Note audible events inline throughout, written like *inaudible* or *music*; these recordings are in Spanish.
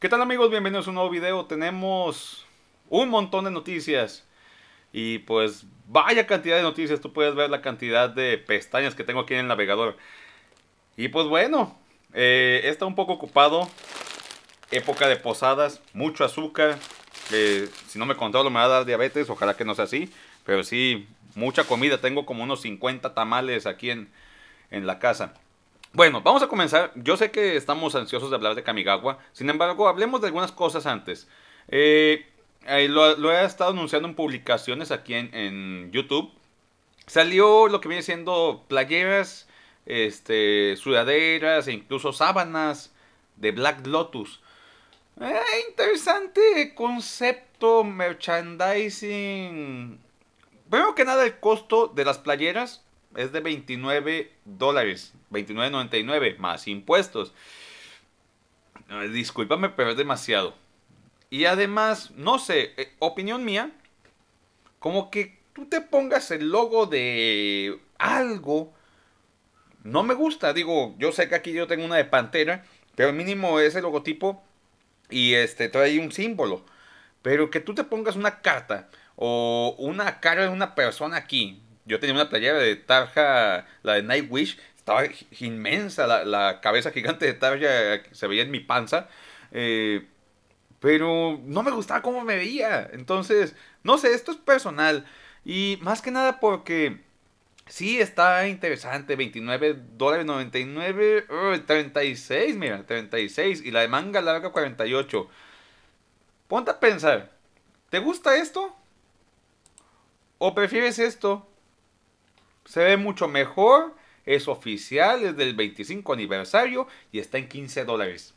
¿Qué tal amigos? Bienvenidos a un nuevo video. Tenemos un montón de noticias. Y pues vaya cantidad de noticias. Tú puedes ver la cantidad de pestañas que tengo aquí en el navegador. Y pues bueno, eh, está un poco ocupado. Época de posadas, mucho azúcar. Eh, si no me controlo me va a dar diabetes, ojalá que no sea así. Pero sí, mucha comida. Tengo como unos 50 tamales aquí en, en la casa. Bueno, vamos a comenzar. Yo sé que estamos ansiosos de hablar de Kamigawa. Sin embargo, hablemos de algunas cosas antes. Eh, eh, lo, he estado anunciando en publicaciones aquí en, YouTube. Salió lo que viene siendo playeras, este, sudaderas e incluso sábanas de Black Lotus. Eh, interesante concepto, merchandising. Primero que nada, el costo de las playeras es de 29 dólares, 29.99 más impuestos. Discúlpame, pero es demasiado. Y además, no sé, eh, opinión mía, como que tú te pongas el logo de algo, no me gusta. Digo, yo sé que aquí yo tengo una de pantera, pero mínimo es el logotipo y este trae un símbolo. Pero que tú te pongas una carta o una cara de una persona aquí, yo tenía una playera de Tarja, la de Nightwish, estaba inmensa, la, cabeza gigante de Tarja se veía en mi panza. Eh, pero no me gustaba cómo me veía. Entonces, no sé, esto es personal. Y más que nada porque sí está interesante, 29 dólares 99, 36, mira, 36. Y la de manga larga 48. Ponte a pensar, ¿te gusta esto? ¿O prefieres esto? Se ve mucho mejor, es oficial, es del 25 aniversario y está en 15 dólares.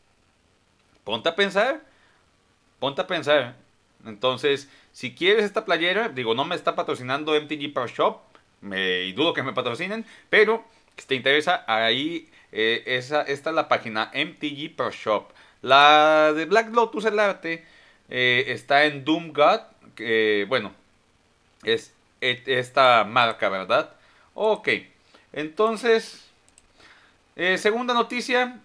Ponte a pensar, ponte a pensar. Entonces, si quieres esta playera, digo, no me está patrocinando MTG Pro Shop, me, y dudo que me patrocinen, pero si te interesa, ahí está eh, esa, es la página MTG Pro Shop. La de Black Lotus, el arte, eh, está en Doom God, bueno, es e, esta marca, ¿verdad? Ok, entonces, eh, segunda noticia.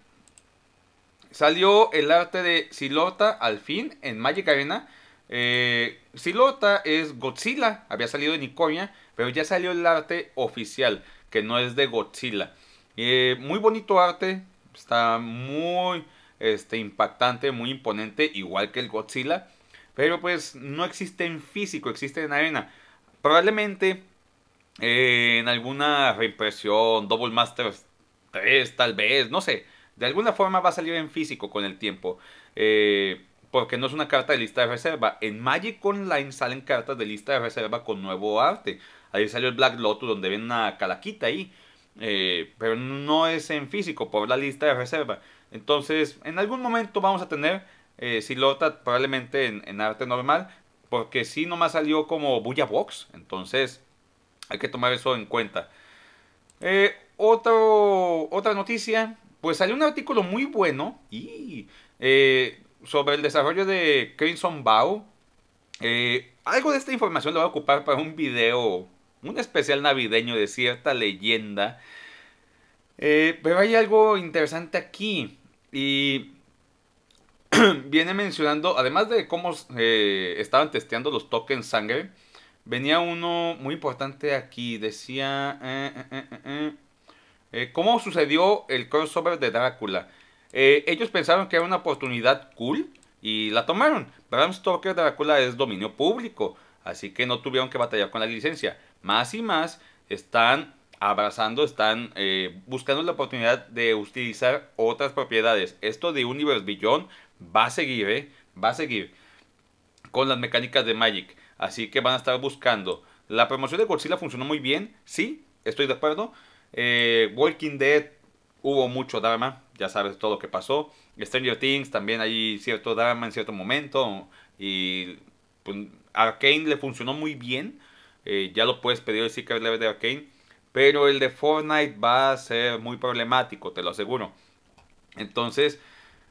Salió el arte de Silota al fin en Magic Arena. Eh, Silota es Godzilla, había salido de Nicoya, pero ya salió el arte oficial, que no es de Godzilla. Eh, muy bonito arte, está muy este, impactante, muy imponente, igual que el Godzilla. Pero pues no existe en físico, existe en arena. Probablemente eh, en alguna reimpresión, Double master 3 tal vez, no sé. De alguna forma va a salir en físico con el tiempo. Eh, porque no es una carta de lista de reserva. En Magic Online salen cartas de lista de reserva con nuevo arte. Ahí salió el Black Lotus donde ven una calaquita ahí. Eh, pero no es en físico por la lista de reserva. Entonces, en algún momento vamos a tener eh, Silota probablemente en, arte normal. Porque si nomás salió como Bulla Box. Entonces, hay que tomar eso en cuenta. Eh, otra noticia, pues salió un artículo muy bueno y, eh, sobre el desarrollo de Crimson Bow. Eh, algo de esta información lo voy a ocupar para un video, un especial navideño de cierta leyenda. pero hay algo interesante aquí y *clears throat* viene mencionando, además de cómo estaban testeando los tokens sangre, Venía uno muy importante aquí, decía... Eh, eh, eh, ¿Cómo sucedió el crossover de Drácula? ellos pensaron que era una oportunidad cool y la tomaron. Bram Stoker Drácula es dominio público, así que no tuvieron que batallar con la licencia. Más y más están abrazando, están buscando la oportunidad de utilizar otras propiedades. Esto de Universe Beyond va a seguir, Va a seguir con las mecánicas de Magic. Así que van a estar buscando. La promoción de Godzilla funcionó muy bien, sí, estoy de acuerdo. Eh, Walking Dead hubo mucho dharma. ya sabes todo lo que pasó. Stranger Things también hay cierto dharma en cierto momento. Y pues, Arkane le funcionó muy bien. Eh, ya lo puedes pedir el Secret Level de Arkane. Pero el de Fortnite va a ser muy problemático, te lo aseguro. Entonces,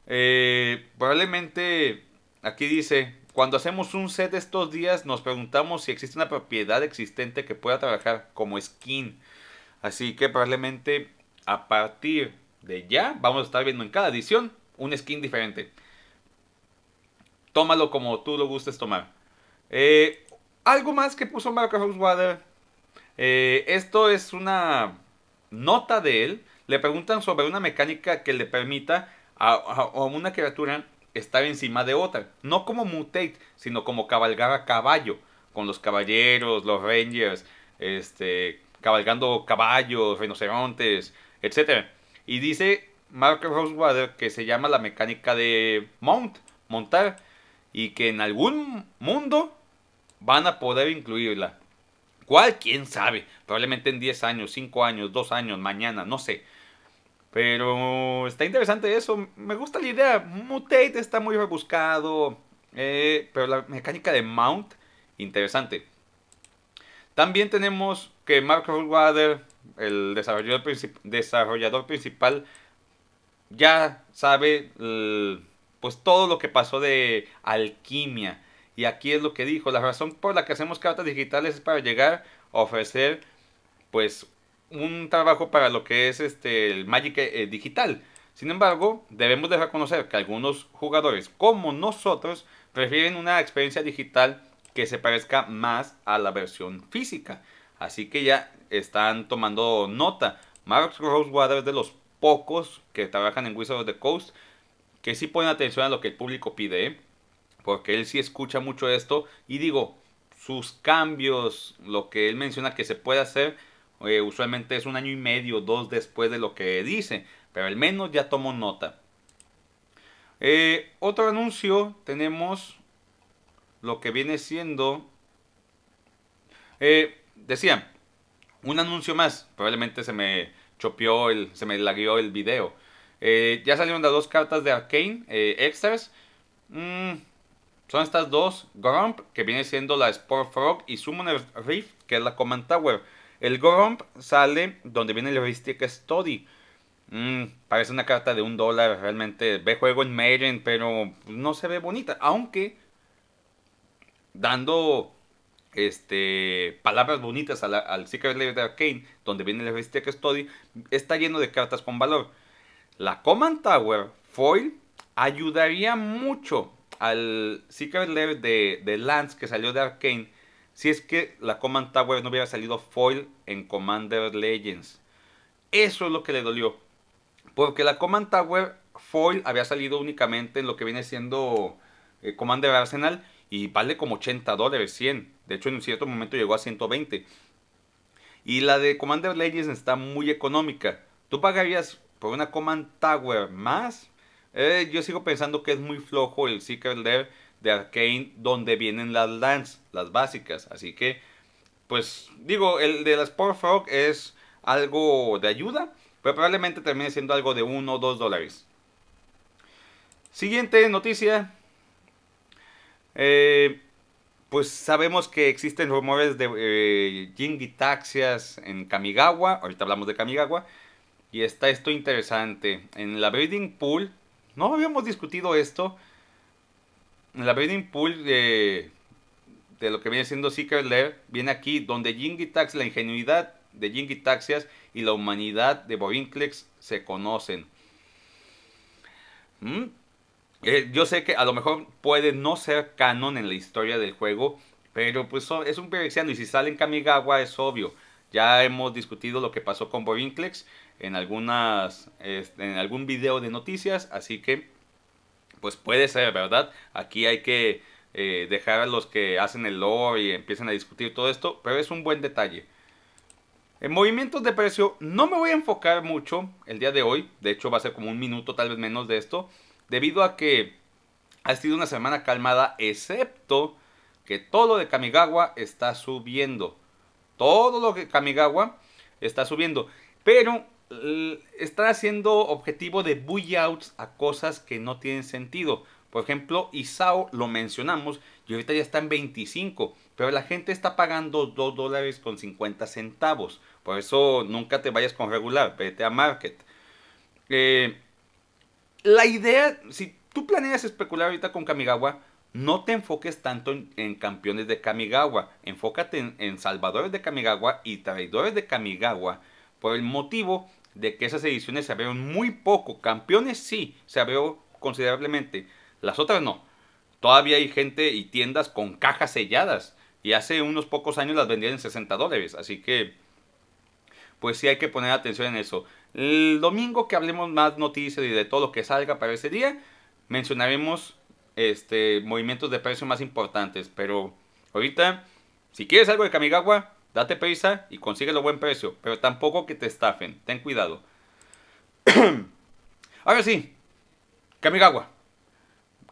eh, probablemente aquí dice cuando hacemos un set estos días nos preguntamos si existe una propiedad existente que pueda trabajar como skin. Así que probablemente a partir de ya vamos a estar viendo en cada edición un skin diferente. Tómalo como tú lo gustes tomar. Eh, algo más que puso Marco Rosewater. Eh, esto es una nota de él. Le preguntan sobre una mecánica que le permita a una criatura estar encima de otra. No como mutate, sino como cabalgar a caballo. Con los caballeros, los rangers, este, cabalgando caballos, rinocerontes, etc. Y dice Mark Rosewater que se llama la mecánica de mount, montar. Y que en algún mundo van a poder incluirla. ¿Cuál? ¿Quién sabe? Probablemente en 10 años, 5 años, 2 años, mañana, no sé. Pero está interesante eso. Me gusta la idea. Mutate está muy rebuscado. Eh, pero la mecánica de Mount, interesante. También tenemos que Mark Rollwater, el desarrollador, principal, ya sabe pues todo lo que pasó de alquimia. Y aquí es lo que dijo, la razón por la que hacemos cartas digitales es para llegar a ofrecer pues un trabajo para lo que es este, el Magic eh, eh, digital. Sin embargo, debemos dejar conocer que algunos jugadores como nosotros prefieren una experiencia digital que se parezca más a la versión física. Así que ya están tomando nota. Mark Rosewater es de los pocos que trabajan en Wizards of the Coast que sí ponen atención a lo que el público pide, ¿eh? porque él sí escucha mucho esto y digo, sus cambios, lo que él menciona que se puede hacer, eh, usualmente es un año y medio, dos después de lo que dice, pero al menos ya tomo nota. Eh, otro anuncio tenemos lo que viene siendo, eh, decía, un anuncio más, probablemente se me chopeó, el, se me lagueó el video. ya salieron las dos cartas de Arcane extras. Mm, son estas dos, Grump, que viene siendo la Sport Frog, y Summoner Rift, que es la Command Tower. El Gromp sale donde viene el Ristic Study. Mm, parece una carta de un dólar, realmente. Ve juego en Meren, pero no se ve bonita. Aunque dando este, palabras bonitas al Secret Lair de Arcane, donde viene el Ristic Study, está lleno de cartas con valor. La Command Tower Foil ayudaría mucho al Secret Lair de, de Lance que salió de Arcane si es que la Command Tower no hubiera salido foil en Commander Legends. Eso es lo que le dolió. Porque la Command Tower foil había salido únicamente en lo que viene siendo eh, Commander Arsenal y vale como 80 dólares, 100. De hecho, en un cierto momento llegó a 120. Y la de Commander Legends está muy económica. ¿Tú pagarías por una Command Tower más? Eh, yo sigo pensando que es muy flojo el Seeker Lair Arcane, donde vienen las lands, las básicas. Así que, pues digo, el de las Power Frog es algo de ayuda, pero probablemente termine siendo algo de 1 o 2 dólares. Siguiente noticia. Eh, pues sabemos que existen rumores de eh, en Kamigawa. Ahorita hablamos de Kamigawa. Y está esto interesante. En la Breeding Pool, no habíamos discutido esto, la breeding pool de, de lo que viene siendo Secret Lair viene aquí, donde Jingy la ingenuidad de Jingy Taxias y la humanidad de Borinclex se conocen. Mm. Eh, yo sé que a lo mejor puede no ser canon en la historia del juego, pero pues es un perexiano y si sale en Kamigawa es obvio. Ya hemos discutido lo que pasó con Borinclex en, algunas, este, en algún video de noticias, así que pues puede ser, ¿verdad? Aquí hay que eh, dejar a los que hacen el lore y empiecen a discutir todo esto, pero es un buen detalle. En movimientos de precio no me voy a enfocar mucho el día de hoy, de hecho va a ser como un minuto tal vez menos de esto, debido a que ha sido una semana calmada, excepto que todo lo de Kamigawa está subiendo. Todo lo que Kamigawa está subiendo. Pero Estar haciendo objetivo de buyouts a cosas que no tienen sentido. Por ejemplo, Isao lo mencionamos y ahorita ya está en 25, pero la gente está pagando 2 dólares con 50 centavos. Por eso nunca te vayas con regular, vete a market. Eh, la idea, si tú planeas especular ahorita con Kamigawa, no te enfoques tanto en, campeones de Kamigawa, enfócate en, en salvadores de Kamigawa y traidores de Kamigawa por el motivo de que esas ediciones se abrieron muy poco. Campeones sí, se abrió considerablemente. Las otras no. Todavía hay gente y tiendas con cajas selladas. Y hace unos pocos años las vendían en 60 dólares. Así que, pues sí hay que poner atención en eso. El domingo que hablemos más noticias y de todo lo que salga para ese día, mencionaremos este, movimientos de precio más importantes. Pero ahorita, si quieres algo de Kamigawa, Date prisa y consigue lo buen precio, pero tampoco que te estafen. Ten cuidado. *clears throat* Ahora sí, Kamigawa.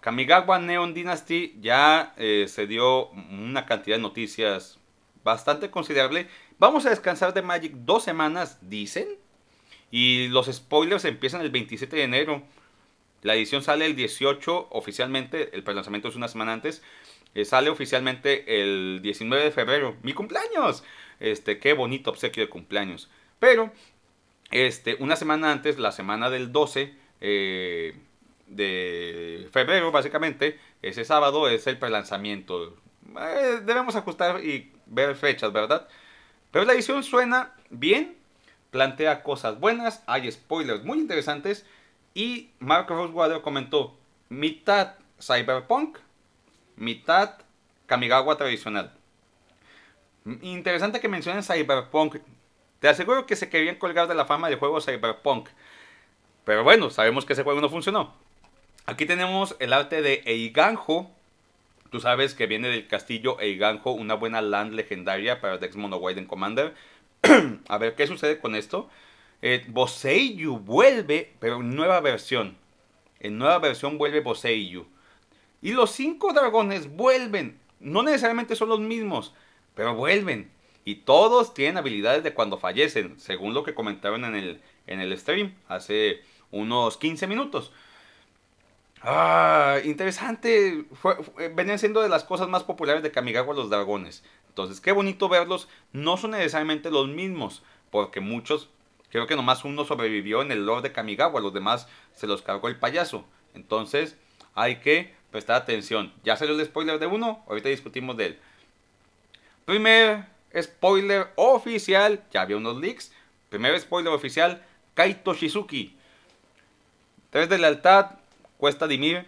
Kamigawa Neon Dynasty ya eh, se dio una cantidad de noticias bastante considerable. Vamos a descansar de Magic dos semanas, dicen. Y los spoilers empiezan el 27 de enero. La edición sale el 18 oficialmente. El prelanzamiento es una semana antes. Eh, sale oficialmente el 19 de febrero, mi cumpleaños. Este, qué bonito obsequio de cumpleaños. Pero, este, una semana antes, la semana del 12 eh, de febrero, básicamente, ese sábado es el prelanzamiento. Eh, debemos ajustar y ver fechas, ¿verdad? Pero la edición suena bien, plantea cosas buenas, hay spoilers muy interesantes. Y Mark Rosewater comentó: mitad cyberpunk, mitad Kamigawa tradicional. Interesante que mencionen Cyberpunk. Te aseguro que se querían colgar de la fama del juego Cyberpunk. Pero bueno, sabemos que ese juego no funcionó. Aquí tenemos el arte de Eiganjo. Tú sabes que viene del castillo Eiganjo, una buena land legendaria para Dex Mono Widen Commander. *clears throat* A ver qué sucede con esto. Eh, Boseiyu vuelve, pero en nueva versión. En nueva versión vuelve Boseiyu. Y los cinco dragones vuelven. No necesariamente son los mismos, pero vuelven. Y todos tienen habilidades de cuando fallecen, según lo que comentaron en el, en el stream hace unos 15 minutos. Ah, interesante. venían siendo de las cosas más populares de Kamigawa los dragones. Entonces, qué bonito verlos. No son necesariamente los mismos, porque muchos, creo que nomás uno sobrevivió en el Lord de Kamigawa, los demás se los cargó el payaso. Entonces, hay que Presta atención. Ya salió el spoiler de uno, ahorita discutimos de él. Primer spoiler oficial, ya había unos leaks. Primer spoiler oficial, Kaito Shizuki. Tres de lealtad, cuesta dimir.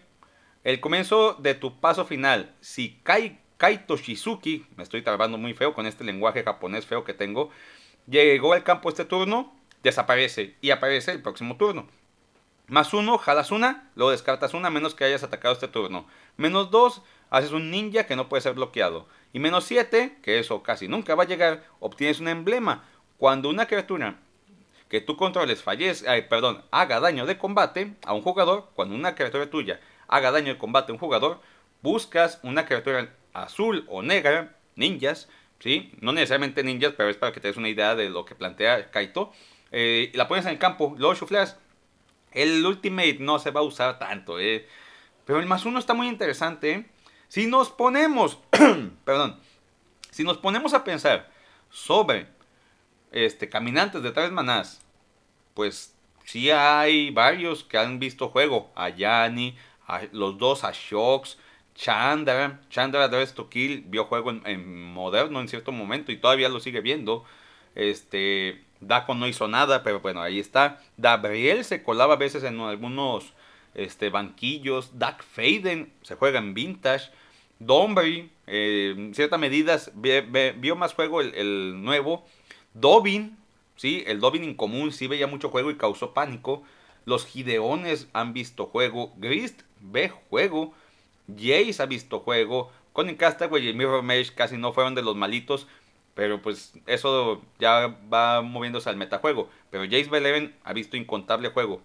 El comienzo de tu paso final. Si Kai, Kaito Shizuki, me estoy trabando muy feo con este lenguaje japonés feo que tengo, llegó al campo este turno, desaparece y aparece el próximo turno. Más uno, jalas una, lo descartas una, menos que hayas atacado este turno. Menos dos, haces un ninja que no puede ser bloqueado. Y menos siete, que eso casi nunca va a llegar, obtienes un emblema. Cuando una criatura que tú controles perdón, haga daño de combate a un jugador, cuando una criatura tuya haga daño de combate a un jugador, buscas una criatura azul o negra, ninjas, ¿sí? No necesariamente ninjas, pero es para que te des una idea de lo que plantea Kaito. Eh, la pones en el campo, luego chufleas el Ultimate no se va a usar tanto, eh. Pero el más uno está muy interesante. Eh. Si nos ponemos, *clears throat* perdón, si nos ponemos a pensar sobre este, caminantes de tres manás, pues sí hay varios que han visto juego. A Yanni, a los dos, a Shox, Chandra. Chandra Dress to Kill vio juego en, en, moderno en cierto momento y todavía lo sigue viendo. Este, Daco no hizo nada, pero bueno, ahí está. Gabriel se colaba a veces en algunos este, banquillos. Dak Faden se juega en vintage. Dombry, eh, en ciertas medidas, vio más juego el, nuevo. Dobin, sí, el Dobin común sí veía mucho juego y causó pánico. Los Gideones han visto juego. Grist ve juego. Jace ha visto juego. Conin Castaway y Mirror Mage casi no fueron de los malitos. Pero pues eso ya va moviéndose al metajuego. Pero Jace Beleven ha visto incontable juego.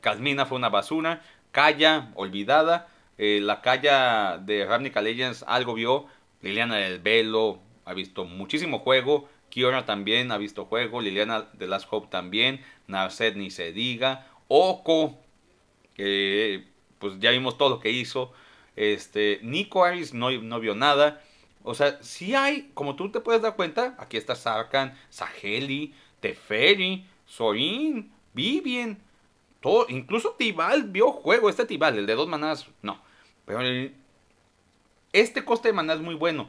Casmina fue una basura. Calla, olvidada. Eh, la Calla de Ravnica Legends algo vio. Liliana del Velo ha visto muchísimo juego. Kiora también ha visto juego. Liliana de Last Hope también. Narset ni se diga. Oco, pues ya vimos todo lo que hizo. Este, Nico Aries no, no vio nada. O sea, si hay, como tú te puedes dar cuenta, aquí está Sarkan, Saheli, Teferi, Zorin Vivien todo, incluso Tibal vio juego, este Tibal, el de dos manadas, no. Pero este coste de maná es muy bueno.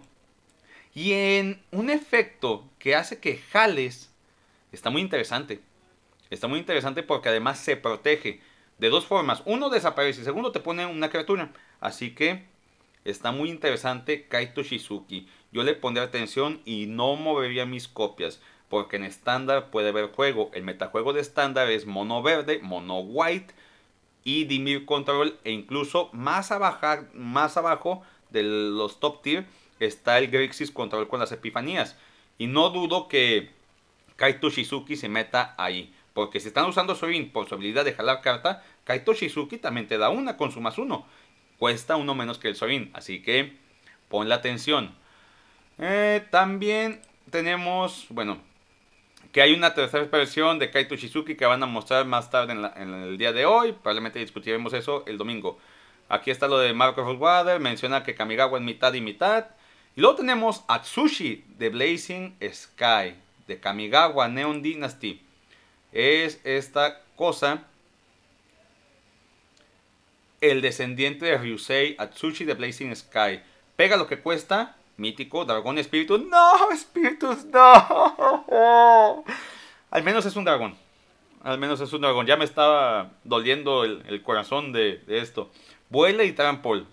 Y en un efecto que hace que jales, está muy interesante. Está muy interesante porque además se protege de dos formas. Uno desaparece, y segundo te pone una criatura. Así que Está muy interesante Kaito Shizuki. Yo le pondré atención y no movería mis copias, porque en estándar puede haber juego. El metajuego de estándar es mono verde, mono white y Dimir Control. E incluso más, abajo, más abajo de los top tier está el Grixis Control con las epifanías. Y no dudo que Kaito Shizuki se meta ahí. Porque si están usando Sorin por su habilidad de jalar carta, Kaito Shizuki también te da una con su más uno cuesta uno menos que el Sorin, así que pon la atención. Eh, también tenemos, bueno, que hay una tercera versión de Kaito Shizuki que van a mostrar más tarde en, el día de hoy, probablemente discutiremos eso el domingo. Aquí está lo de Marco water menciona que Kamigawa es mitad y mitad. Y luego tenemos Atsushi de Blazing Sky, de Kamigawa Neon Dynasty. Es esta cosa el descendiente de Ryusei Atsushi de Blazing Sky. Pega lo que cuesta, mítico, dragón, espíritu. No, espíritus, no. *laughs* Al menos es un dragón. Al menos es un dragón. Ya me estaba doliendo el, corazón de, esto. Vuela y trampol.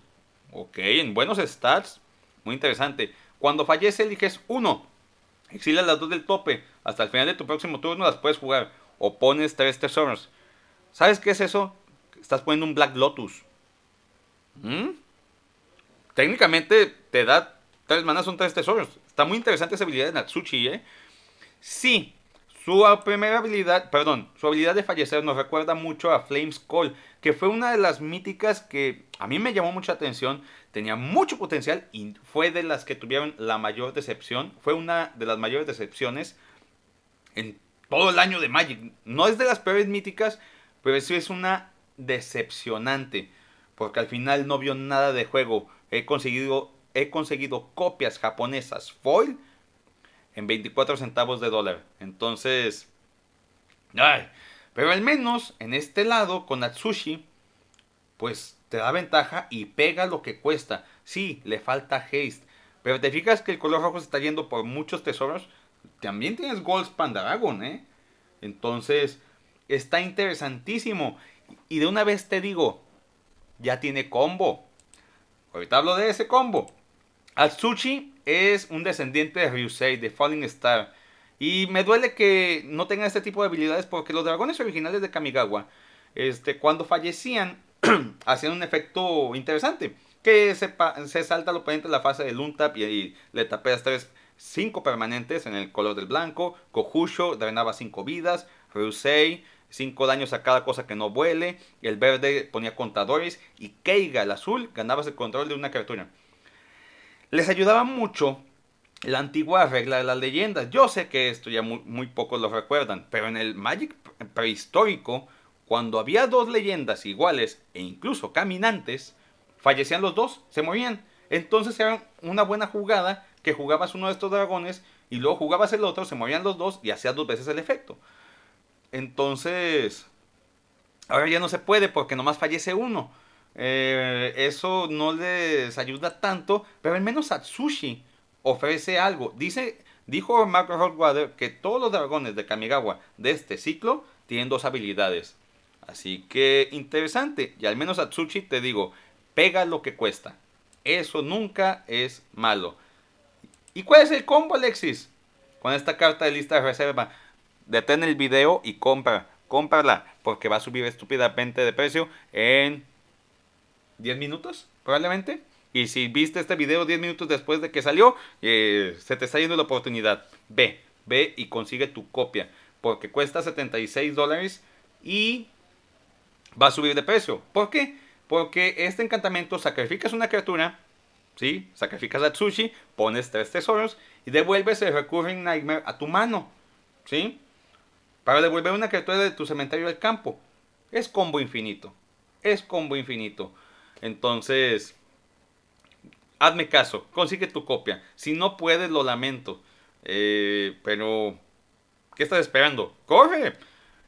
Ok, en buenos stats. Muy interesante. Cuando fallece eliges uno. Exilas las dos del tope. Hasta el final de tu próximo turno las puedes jugar. O pones tres tesoros. ¿Sabes qué es eso? Estás poniendo un Black Lotus. ¿Mm? Técnicamente te da tres manas, son tres tesoros. Está muy interesante esa habilidad de Natsuchi, ¿eh? Sí, su primera habilidad, perdón, su habilidad de fallecer nos recuerda mucho a Flames Call, que fue una de las míticas que a mí me llamó mucha atención, tenía mucho potencial y fue de las que tuvieron la mayor decepción, fue una de las mayores decepciones en todo el año de Magic. No es de las peores míticas, pero sí es una decepcionante, porque al final no vio nada de juego. He conseguido, he conseguido copias japonesas foil en 24 centavos de dólar. Entonces, ay, pero al menos en este lado con Atsushi, pues te da ventaja y pega lo que cuesta. Sí, le falta haste, pero te fijas que el color rojo se está yendo por muchos tesoros. También tienes Gold spandaragon ¿eh? Entonces, está interesantísimo. Y de una vez te digo, ya tiene combo. Ahorita hablo de ese combo. Atsushi es un descendiente de Ryusei, de Falling Star. Y me duele que no tenga este tipo de habilidades porque los dragones originales de Kamigawa, este, cuando fallecían, *clears throat* hacían un efecto interesante. Que se, se salta al oponente la fase del Untap y, y le tapeas 3, 5 permanentes en el color del blanco. Kohusho drenaba 5 vidas. Ryusei 5 daños a cada cosa que no vuele. El verde ponía contadores. Y Keiga, el azul, ganabas el control de una criatura. Les ayudaba mucho la antigua regla de las leyendas. Yo sé que esto ya muy, pocos lo recuerdan, pero en el Magic prehistórico, cuando había dos leyendas iguales e incluso caminantes, fallecían los dos, se movían, Entonces era una buena jugada que jugabas uno de estos dragones y luego jugabas el otro, se movían los dos y hacías dos veces el efecto. Entonces, ahora ya no se puede porque nomás fallece uno. Eh, eso no les ayuda tanto, pero al menos Atsushi ofrece algo. Dice, dijo Mark Hotwater que todos los dragones de Kamigawa de este ciclo tienen dos habilidades. Así que interesante, y al menos Atsushi te digo, pega lo que cuesta. Eso nunca es malo. ¿Y cuál es el combo, Alexis? Con esta carta de lista de reserva detén el video y compra, cómprala, porque va a subir estúpidamente de precio en 10 minutos, probablemente. Y si viste este video 10 minutos después de que salió, eh, se te está yendo la oportunidad. Ve, ve y consigue tu copia, porque cuesta 76 dólares y va a subir de precio. ¿Por qué? Porque este encantamiento sacrificas una criatura, ¿sí? Sacrificas a Tsushi, pones tres tesoros y devuelves el Recurring Nightmare a tu mano, ¿sí? Para devolver una criatura de tu cementerio al campo. Es combo infinito. Es combo infinito. Entonces, hazme caso. Consigue tu copia. Si no puedes, lo lamento. Eh, pero, ¿qué estás esperando? ¡Corre!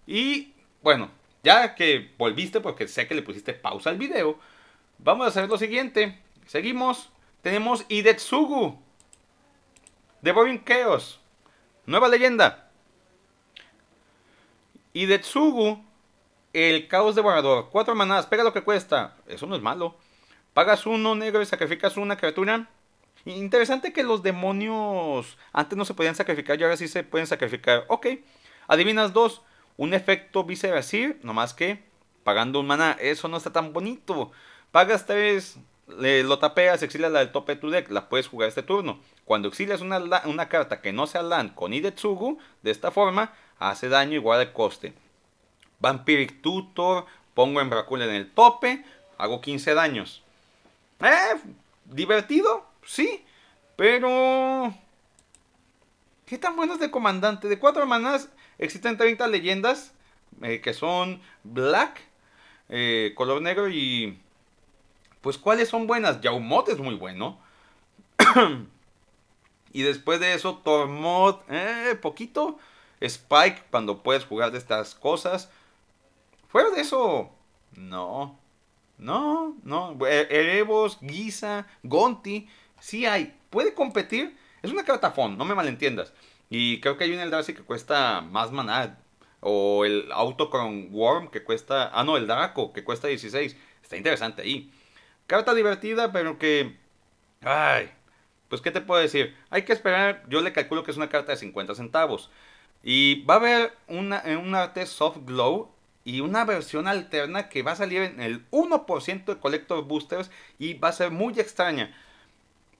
Y, bueno, ya que volviste, porque sé que le pusiste pausa al video, vamos a hacer lo siguiente. Seguimos. Tenemos Idetsugu. De Chaos. Nueva leyenda. Y el caos devorador. Cuatro manadas, pega lo que cuesta. Eso no es malo. Pagas uno negro y sacrificas una criatura. Interesante que los demonios antes no se podían sacrificar y ahora sí se pueden sacrificar. Ok, adivinas dos. Un efecto vice nomás que pagando un maná. Eso no está tan bonito. Pagas tres, lo tapeas, exilas la del tope de tu deck. La puedes jugar este turno. Cuando exilias una, una carta que no sea land con Idetsugu, de esta forma, hace daño igual al coste. Vampiric Tutor, pongo en en el tope, hago 15 daños. ¿Eh? ¿Divertido? Sí, pero... ¿Qué tan bueno de comandante? De cuatro manas existen 30 leyendas eh, que son black, eh, color negro y... Pues cuáles son buenas. Yaumot es muy bueno. *coughs* y después de eso, Tormod, eh, poquito. Spike cuando puedes jugar de estas cosas. Fuera de eso, no. No, no. E-, Erebos, Giza, Gonti, sí hay. Puede competir. Es una carta cartafón, no me malentiendas. Y creo que hay un Eldrazi que cuesta más maná. O el Autocron Worm que cuesta. Ah, no, el Draco que cuesta 16. Está interesante ahí. Carta divertida, pero que. Ay. Pues, ¿qué te puedo decir? Hay que esperar. Yo le calculo que es una carta de 50 centavos. Y va a haber una, eh, un arte soft glow y una versión alterna que va a salir en el 1% de Collector Boosters y va a ser muy extraña.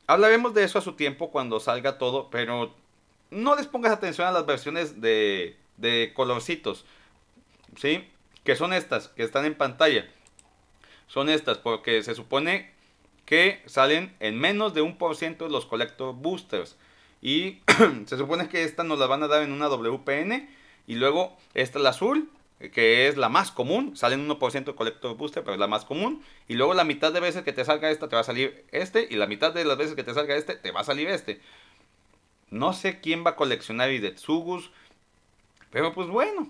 Hablaremos de eso a su tiempo cuando salga todo, pero no les pongas atención a las versiones de, colorcitos, ¿sí? Que son estas, que están en pantalla. Son estas, porque se supone que salen en menos de 1% de los Collector Boosters. Y *clears throat* se supone que esta nos la van a dar en una WPN. Y luego esta la azul, que es la más común. Sale en 1% Collector Booster, pero es la más común. Y luego la mitad de veces que te salga esta, te va a salir este. Y la mitad de las veces que te salga este, te va a salir este. No sé quién va a coleccionar Idetsugus. Pero pues bueno,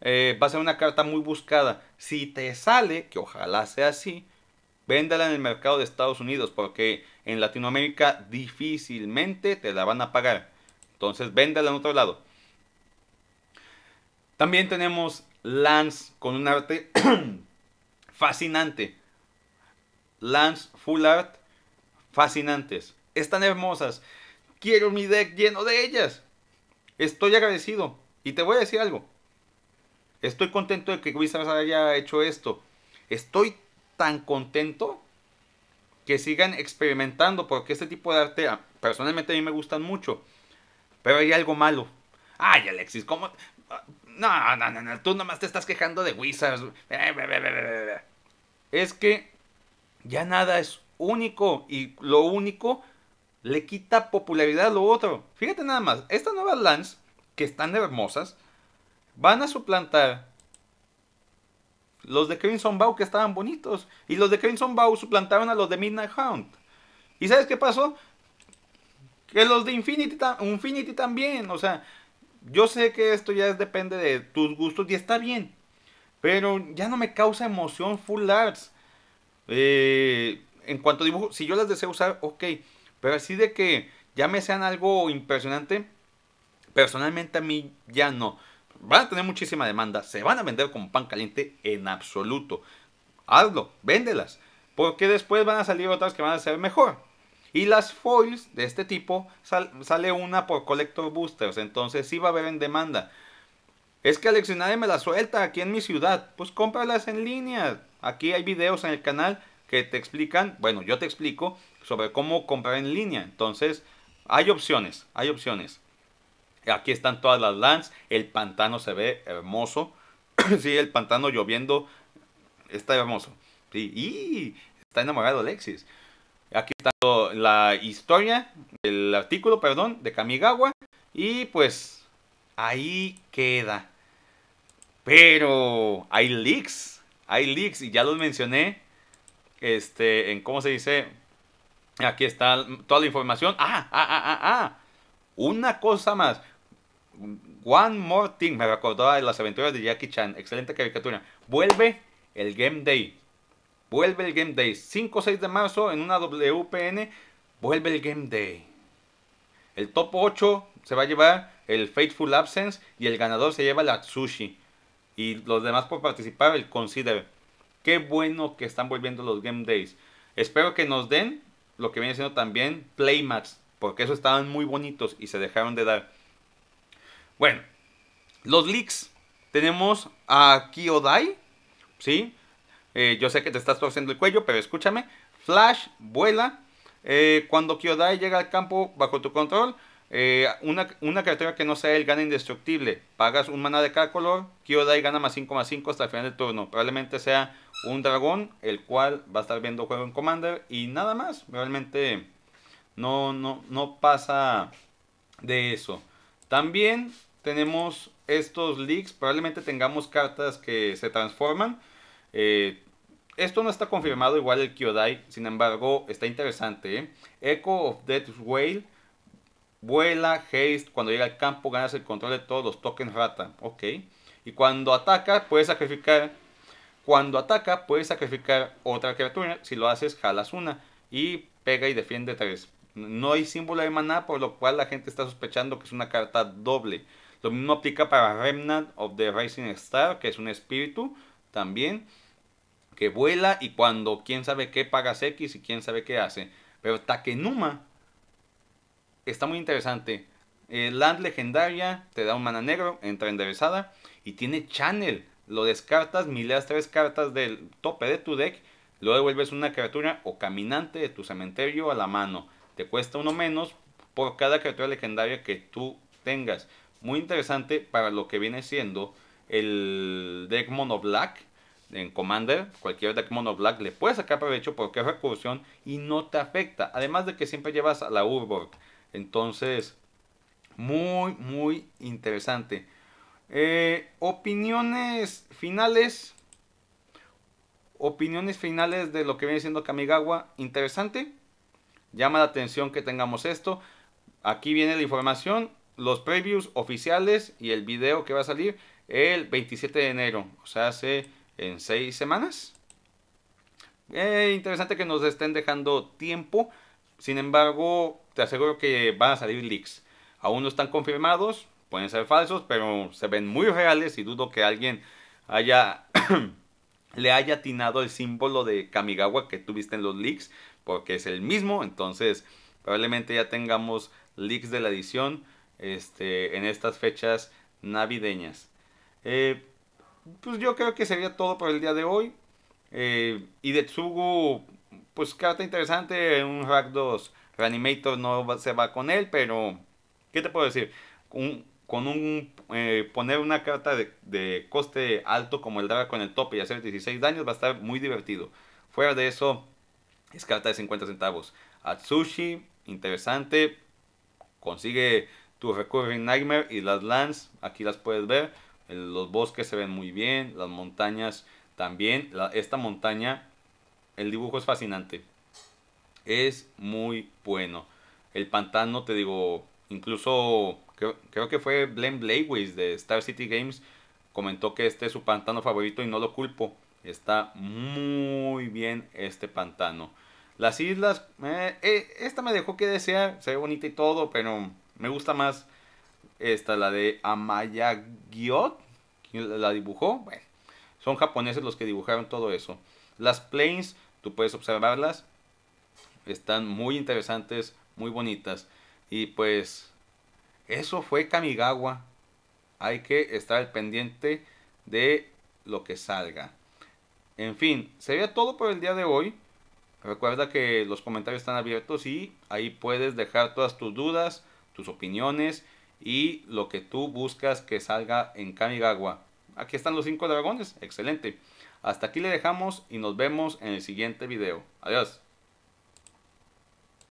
eh, va a ser una carta muy buscada. Si te sale, que ojalá sea así, véndala en el mercado de Estados Unidos porque en Latinoamérica difícilmente te la van a pagar. Entonces véndala en otro lado. También tenemos Lance con un arte *clears throat* fascinante. Lance Full Art fascinantes. Están hermosas. Quiero mi deck lleno de ellas. Estoy agradecido. Y te voy a decir algo. Estoy contento de que Wizards haya hecho esto. Estoy tan contento que sigan experimentando, porque este tipo de arte, ah, personalmente a mí me gustan mucho, pero hay algo malo. Ay, Alexis, ¿cómo? No, no, no, no, tú nomás te estás quejando de Wizards. Eh, es que ya nada es único y lo único le quita popularidad a lo otro. Fíjate nada más, estas nuevas lands, que están hermosas, van a suplantar los de Crimson Bow que estaban bonitos. Y los de Crimson Bow suplantaban a los de Midnight Hound. ¿Y sabes qué pasó? Que los de Infinity, Infinity también. O sea, yo sé que esto ya depende de tus gustos y está bien. Pero ya no me causa emoción Full Arts. Eh, en cuanto a dibujo, si yo las deseo usar, ok. Pero así de que ya me sean algo impresionante, personalmente a mí ya no van a tener muchísima demanda, se van a vender como pan caliente en absoluto. Hazlo, véndelas, porque después van a salir otras que van a ser mejor. Y las foils de este tipo sale una por collector boosters, entonces sí va a haber en demanda. Es que Alex me la suelta aquí en mi ciudad. Pues cómpralas en línea. Aquí hay videos en el canal que te explican, bueno, yo te explico sobre cómo comprar en línea. Entonces, hay opciones, hay opciones. Aquí están todas las lands. El pantano se ve hermoso. *coughs* sí, el pantano lloviendo está hermoso. Sí, y está enamorado Alexis. Aquí está la historia, el artículo, perdón, de Kamigawa. Y pues ahí queda. Pero hay leaks. Hay leaks y ya los mencioné. Este, en cómo se dice. Aquí está toda la información. ah, ah, ah, ah. ah una cosa más. One More Thing me recordaba a las aventuras de Jackie Chan. Excelente caricatura. Vuelve el Game Day. Vuelve el Game Day. 5 o 6 de marzo en una WPN. Vuelve el Game Day. El top 8 se va a llevar el Faithful Absence y el ganador se lleva la Sushi Y los demás por participar, el Consider. Qué bueno que están volviendo los Game Days. Espero que nos den lo que viene siendo también Playmats, porque eso estaban muy bonitos y se dejaron de dar. Bueno, los leaks. Tenemos a Kyodai, ¿sí? Eh, yo sé que te estás torciendo el cuello, pero escúchame. Flash vuela. Eh, cuando Kyodai llega al campo bajo tu control, eh, una, una criatura que no sea el gana indestructible. Pagas un mana de cada color. Kyodai gana más 5 más 5 hasta el final del turno. Probablemente sea un dragón, el cual va a estar viendo juego en Commander. Y nada más. Realmente no, no, no pasa de eso. También tenemos estos leaks, probablemente tengamos cartas que se transforman. Eh, esto no está confirmado igual el Kyodai, sin embargo está interesante. ¿eh? Echo of Death Whale, vuela, haste, cuando llega al campo ganas el control de todos los tokens rata. Ok. Y cuando ataca puedes sacrificar... Cuando ataca puedes sacrificar otra criatura, si lo haces jalas una y pega y defiende tres. No hay símbolo de maná, por lo cual la gente está sospechando que es una carta doble. Lo mismo aplica para Remnant of the Rising Star, que es un espíritu también, que vuela y cuando quién sabe qué pagas X y quién sabe qué hace. Pero Takenuma está muy interesante. land legendaria te da un mana negro, entra enderezada y tiene channel. Lo descartas, mileas tres cartas del tope de tu deck, lo devuelves una criatura o caminante de tu cementerio a la mano. Te cuesta uno menos por cada criatura legendaria que tú tengas muy interesante para lo que viene siendo el deck mono black en Commander, cualquier deck mono black le puede sacar provecho porque es recursión y no te afecta. Además de que siempre llevas a la Urborg. Entonces, muy, muy interesante. Eh, opiniones finales. Opiniones finales de lo que viene siendo Kamigawa. Interesante. Llama la atención que tengamos esto. Aquí viene la información los previews oficiales y el video que va a salir el 27 de enero, o sea, hace en 6 semanas. Eh, interesante que nos estén dejando tiempo, sin embargo, te aseguro que van a salir leaks. Aún no están confirmados, pueden ser falsos, pero se ven muy reales y dudo que alguien haya *clears throat* le haya atinado el símbolo de Kamigawa que tuviste en los leaks, porque es el mismo, entonces probablemente ya tengamos leaks de la edición este, en estas fechas navideñas. Eh, pues yo creo que sería todo por el día de hoy. y eh, de Tsugu, pues carta interesante, un Rack 2 Reanimator no se va con él, pero ¿qué te puedo decir? con un eh, poner una carta de, coste alto como el Dragon con el tope y hacer 16 daños va a estar muy divertido. Fuera de eso, es carta de 50 centavos. Atsushi, interesante. Consigue tu Recurring Nightmare y las lands, aquí las puedes ver, los bosques se ven muy bien, las montañas también, esta montaña, el dibujo es fascinante, es muy bueno, el pantano te digo, incluso creo, que fue Blaine Blayways de Star City Games, comentó que este es su pantano favorito y no lo culpo, está muy bien este pantano. Las islas, eh, eh, esta me dejó que desear, se ve bonita y todo, pero me gusta más esta, la de Amaya Gyot, quien la dibujó. Bueno, son japoneses los que dibujaron todo eso. Las planes, tú puedes observarlas. Están muy interesantes, muy bonitas. Y pues, eso fue Kamigawa. Hay que estar pendiente de lo que salga. En fin, sería todo por el día de hoy. Recuerda que los comentarios están abiertos y ahí puedes dejar todas tus dudas tus opiniones y lo que tú buscas que salga en Kamigawa. Aquí están los cinco dragones, excelente. Hasta aquí le dejamos y nos vemos en el siguiente video. Adiós.